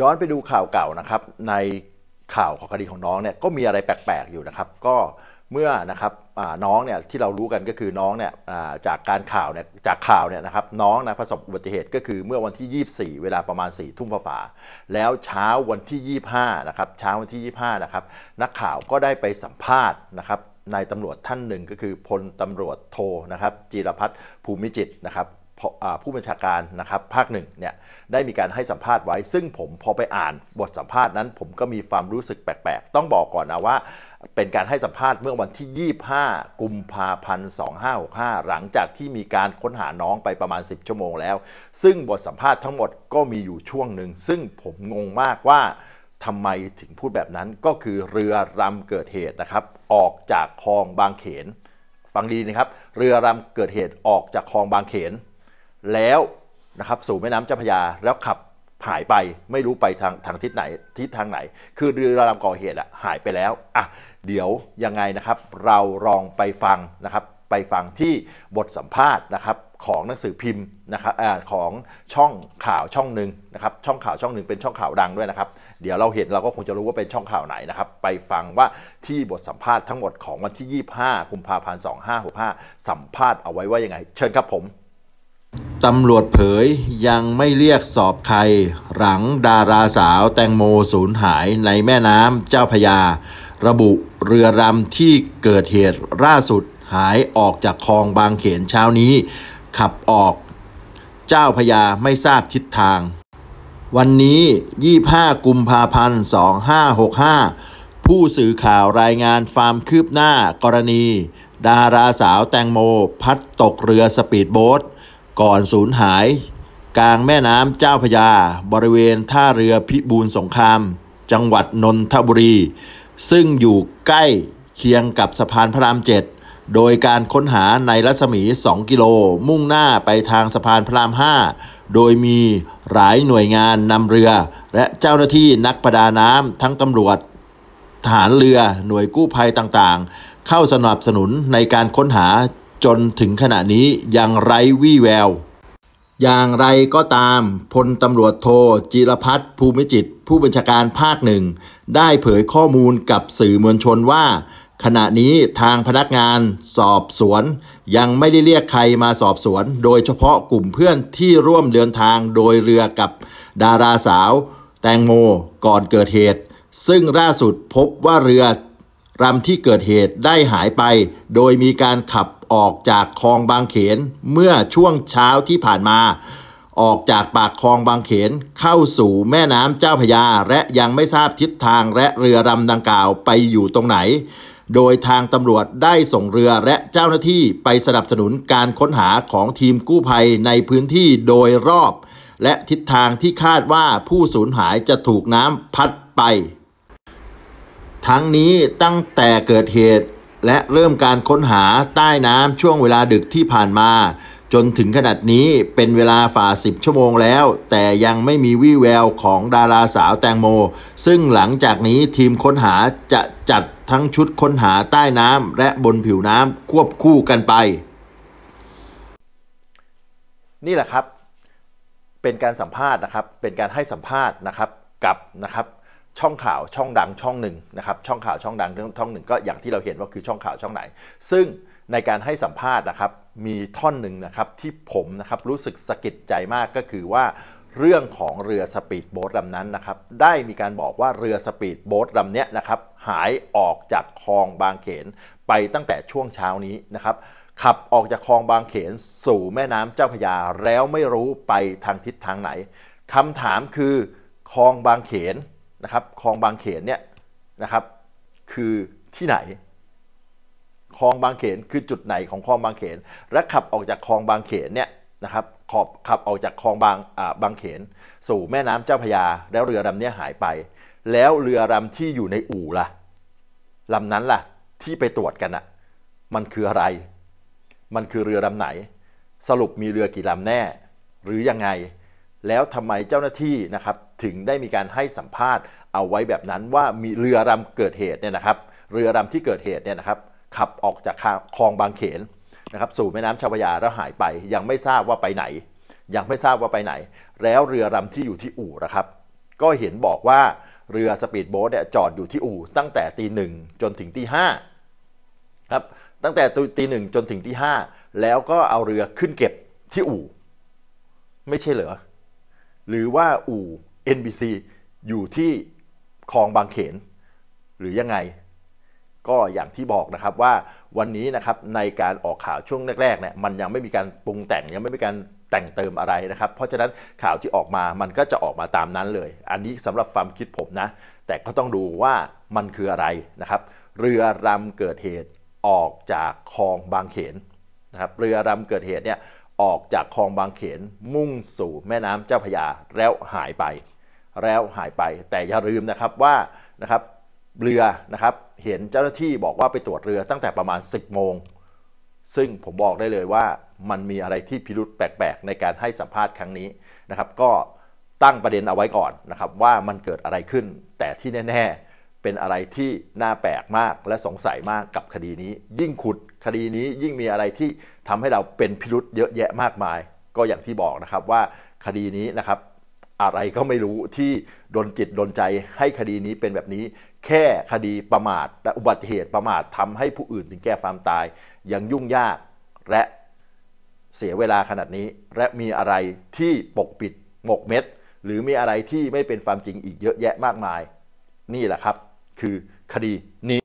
ย้อนไปดูข่าวเก่านะครับ ในข่าวของคดีของน้องเนี่ยก็มีอะไรแปลกๆอยู่นะครับ ก็เมื่อนะครับน้องเนี่ยที่เรารู้กันก็คือน้องเนี่ยจากการข่าวเนี่ยจากข่าวเนี่ยนะครับน้องนะประสบอุบัติเหตุก็คือเมื่อวันที่ 24 เวลาประมาณ4ทุ่มฝ่าแล้วเช้าวันที่25นะครับ เช้าวันที่25นะครับนักข่าวก็ได้ไปสัมภาษณ์นะครับนายตำรวจท่านหนึ่งก็คือพลตำรวจโทนะครับจิรพัฒน์ภูมิจิตนะครับผู้บัญชาการนะครับภาคหนึ่งเนี่ยได้มีการให้สัมภาษณ์ไว้ ซึ่งผมพอไปอ่านบทสัมภาษณ์นั้นผมก็มีความรู้สึกแปลกๆต้องบอกก่อนนะว่า เป็นการให้สัมภาษณ์เมื่อวันที่ 25กุมภาพันธ์2565หลังจากที่มีการค้นหาน้องไปประมาณ 10 ชั่วโมงแล้ว ซึ่งบทสัมภาษณ์ทั้งหมดก็มีอยู่ช่วงหนึ่งซึ่งผมงงมากว่าทำไมถึงพูดแบบนั้นก็คือเรือรำเกิดเหตุนะครับออกจากคลองบางเขนฟังดีนะครับเรือรำเกิดเหตุ ออกจากคลองบางเขนแล้วนะครับสู่แม่น้ำเจ้าพยาแล้วขับหายไปไม่รู้ไปทางทางทิศไหน ทิศทางไหน คือเรือลำก่อเหตุอะหายไปแล้วอ่ะเดี๋ยวยังไงนะครับ เราลองไปฟังนะครับไปฟังที่บทสัมภาษณ์นะครับของหนังสือพิมพ์นะครับอของช่องข่าวช่องหนึ่งนะครับ ช่องข่าวช่องหนึ่งเป็นช่องข่าวดังด้วยนะครับ เดี๋ยวเราเห็นเราก็คงจะรู้ว่าเป็นช่องข่าวไหนนะครับไปฟังว่าที่บทสัมภาษณ์ทั้งหมดของวันที่ 25กุมภาพันธ์2565 สัมภาษณ์เอาไว้ว่ายังไง เชิญครับผมตำรวจเผยยังไม่เรียกสอบใคร หลังดาราสาวแตงโมสูญหายในแม่น้ำเจ้าพยา ระบุเรือรำที่เกิดเหตุล่าสุดหายออกจากคลองบางเขนเช้านี้ ขับออกเจ้าพยาไม่ทราบทิศทาง วันนี้ 25 กุมภาพันธ์ 2565 ผู้สื่อข่าวรายงานความคืบหน้ากรณี ดาราสาวแตงโมพัดตกเรือสปีดโบ๊ทก่อนสูญหายกลางแม่น้ำเจ้าพยา บริเวณท่าเรือพิบูลสงคราม จังหวัดนนทบุรี ซึ่งอยู่ใกล้เคียงกับสะพานพระรามเจ็ดโดยการค้นหาในรัศมี 2 กิโล มุ่งหน้าไปทางสะพานพระราม 5 โดยมีหลายหน่วยงานนำเรือ และเจ้าหน้าที่นักประดาน้ำทั้งตำรวจทหารเรือหน่วยกู้ภัยต่างๆ เข้าสนับสนุนในการค้นหาจนถึงขณะนี้ยังไร้วี่แวว อย่างไรก็ตามพลตำรวจโทจิรพัฒน์ภูมิจิต ผู้บัญชาการภาคหนึ่ง ได้เผยข้อมูลกับสื่อมวลชนว่า ขณะนี้ทางพนักงานสอบสวนยังไม่ได้เรียกใครมาสอบสวน โดยเฉพาะกลุ่มเพื่อนที่ร่วมเดินทางโดยเรือกับดาราสาว แตงโมก่อนเกิดเหตุ ซึ่งล่าสุดพบว่าเรือลำที่เกิดเหตุได้หายไป โดยมีการขับออกจากคลองบางเขนเมื่อช่วงเช้าที่ผ่านมา ออกจากปากคลองบางเขนเข้าสู่แม่น้ำเจ้าพยาและยังไม่ทราบทิศทางและเรือรำดังกล่าวไปอยู่ตรงไหน โดยทางตำรวจได้ส่งเรือและเจ้าหน้าที่ไปสนับสนุนการค้นหาของทีมกู้ภัยในพื้นที่โดยรอบ และทิศทางที่คาดว่าผู้สูญหายจะถูกน้ำพัดไป ทั้งนี้ตั้งแต่เกิดเหตุและเริ่มการค้นหาใต้น้ำช่วงเวลาดึกที่ผ่านมา จนถึงขนาดนี้เป็นเวลาฝ่า 10 ชั่วโมงแล้ว แต่ยังไม่มีวี่แววของดาราสาวแตงโมซึ่งหลังจากนี้ทีมค้นหาจะจัดทั้งชุดค้นหาใต้น้ำและบนผิวน้ำควบคู่กันไป นี่แหละครับ เป็นการสัมภาษณ์นะครับ เป็นการให้สัมภาษณ์นะครับกับนะครับช่องข่าว ช่องดังช่องหนึ่งนะครับช่องข่าวช่องดังช่องหนึ่งก็อย่างที่เราเห็นว่าคือช่องข่าวช่องไหน ซึ่งในการให้สัมภาษณ์นะครับมีท่อนหนึ่งนะครับที่ผมนะครับรู้สึกสะกิดใจมากก็คือว่าเรื่องของเรือสปีดโบ๊ทลำนั้นนะครับได้มีการบอกว่าเรือสปีดโบ๊ทลำนี้นะครับหายออกจากคลองบางเขนไปตั้งแต่ช่วงเช้านี้นะครับขับออกจากคลองบางเขนสู่แม่น้ำเจ้าพยา แล้วไม่รู้ไปทางทิศทางไหนคำถามคือคลองบางเขนนะครับ คลองบางเขนเนี่ยนะครับ คือที่ไหน คลองบางเขน คือจุดไหนของคลองบางเขน และขับออกจากคลองบางเขนเนี่ยนะครับ ขอบขับออกจากคลองบางบางเขน สู่แม่น้ำเจ้าพยา แล้วเรือลำนี้หายไป แล้วเรือลำที่อยู่ในอู่ล่ะลำนั้นล่ะที่ไปตรวจกันอ่ะ มันคืออะไร มันคือเรือลำไหน สรุปมีเรือกี่ลำแน่หรือยังไงแล้วทำไมเจ้าหน้าที่นะครับถึงได้มีการให้สัมภาษณ์เอาไว้แบบนั้นว่ามีเรือรำเกิดเหตุเนี่ยนะครับ เรือรำที่เกิดเหตุเนี่ยนะครับขับออกจากคลองบางเขนนะครับสู่แม่น้ำชาวยาแล้วหายไปยังไม่ทราบว่าไปไหน ยังไม่ทราบว่าไปไหน แล้วเรือรำที่อยู่ที่อู่นะครับก็เห็นบอกว่าเรือสปีดโบ๊ทเนี่ยจอดอยู่ที่อู่ตั้งแต่ตีหนึ่งจนถึงตีห้าครับตั้งแต่ตีหนึ่งจนถึงตีห้าแล้วก็เอาเรือขึ้นเก็บที่อู่ไม่ใช่เหรอหรือว่าอู่ NBC อยู่ที่คลองบางเขน หรือยังไง ก็อย่างที่บอกนะครับว่าวันนี้นะครับในการออกข่าวช่วงแรกๆเนี่ยมันยังไม่มีการปรุงแต่งยังไม่มีการแต่งเติมอะไรนะครับเพราะฉะนั้นข่าวที่ออกมามันก็จะออกมาตามนั้นเลย อันนี้สำหรับความคิดผมนะแต่ก็ต้องดูว่ามันคืออะไรนะครับเรือรำเกิดเหตุออกจากคลองบางเขนนะครับเรือรำเกิดเหตุเนี่ยออกจากคลองบางเขน มุ่งสู่แม่น้ำเจ้าพยา แล้วหายไป แล้วหายไป แต่อย่าลืมนะครับว่านะครับเรือนะครับเห็นเจ้าหน้าที่บอกว่าไปตรวจเรือตั้งแต่ประมาณ 10โมง ซึ่งผมบอกได้เลยว่ามันมีอะไรที่พิรุษแปลกๆในการให้สัมภาษณ์ครั้งนี้นะครับก็ตั้งประเด็นเอาไว้ก่อนนะครับว่ามันเกิดอะไรขึ้นแต่ที่แน่ๆเป็นอะไรที่น่าแปลกมากและสงสัยมากกับคดีนี้ ยิ่งขุดคดีนี้ยิ่งมีอะไรที่ทำให้เราเป็นพิรุษเยอะแยะมากมาย ก็อย่างที่บอกนะครับว่าคดีนี้นะครับ อะไรก็ไม่รู้ที่ดนจิตดนใจให้คดีนี้เป็นแบบนี้แค่คดีประมาทและอุบัติเหตุประมาททำให้ผู้อื่น ถึงแก่ความตายยังยุ่งยาก และเสียเวลาขนาดนี้ และมีอะไรที่ปกปิดหมกเม็ดหรือมีอะไรที่ไม่เป็นความจริง อีกเยอะแยะมากมาย นี่แหละครับคือคดีนี้